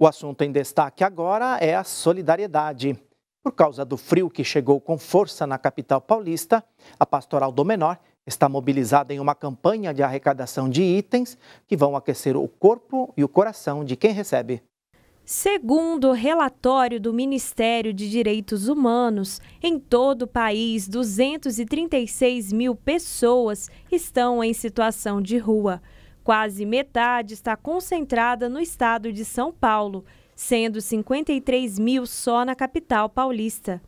O assunto em destaque agora é a solidariedade. Por causa do frio que chegou com força na capital paulista, a Pastoral do Menor está mobilizada em uma campanha de arrecadação de itens que vão aquecer o corpo e o coração de quem recebe. Segundo o relatório do Ministério de Direitos Humanos, em todo o país, 236 mil pessoas estão em situação de rua. Quase metade está concentrada no estado de São Paulo, sendo 53 mil só na capital paulista.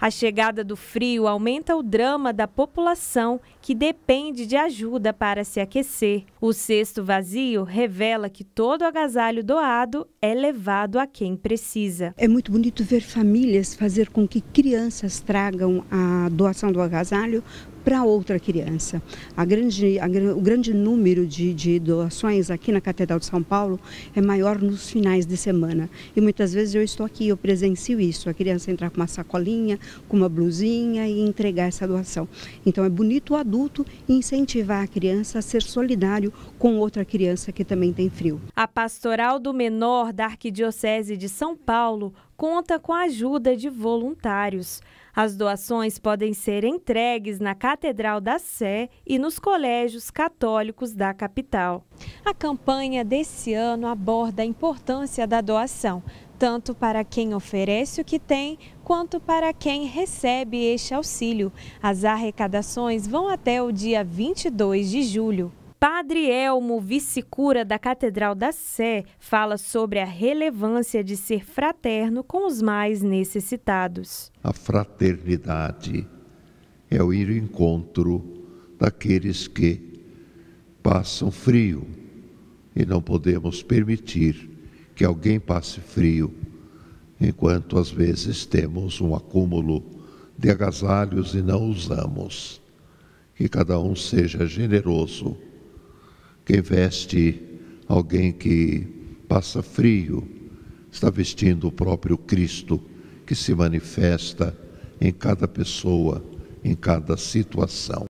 A chegada do frio aumenta o drama da população que depende de ajuda para se aquecer. O cesto vazio revela que todo agasalho doado é levado a quem precisa. É muito bonito ver famílias fazer com que crianças tragam a doação do agasalho para outra criança. A grande, a, o grande número de, de, doações aqui na Catedral de São Paulo é maior nos finais de semana. E muitas vezes eu estou aqui, eu presencio isso, a criança entrar com uma sacolinha, com uma blusinha e entregar essa doação. Então é bonito o adulto incentivar a criança a ser solidário com outra criança que também tem frio. A pastoral do menor da Arquidiocese de São Paulo conta com a ajuda de voluntários. As doações podem ser entregues na Catedral da Sé e nos colégios católicos da capital. A campanha desse ano aborda a importância da doação, tanto para quem oferece o que tem, quanto para quem recebe este auxílio. As arrecadações vão até o dia 22 de julho. Padre Elmo, vice-cura da Catedral da Sé, fala sobre a relevância de ser fraterno com os mais necessitados. A fraternidade é o ir ao encontro daqueles que passam frio e não podemos permitir que alguém passe frio, enquanto às vezes temos um acúmulo de agasalhos e não usamos. Que cada um seja generoso quem veste alguém que passa frio está vestindo o próprio Cristo que se manifesta em cada pessoa, em cada situação.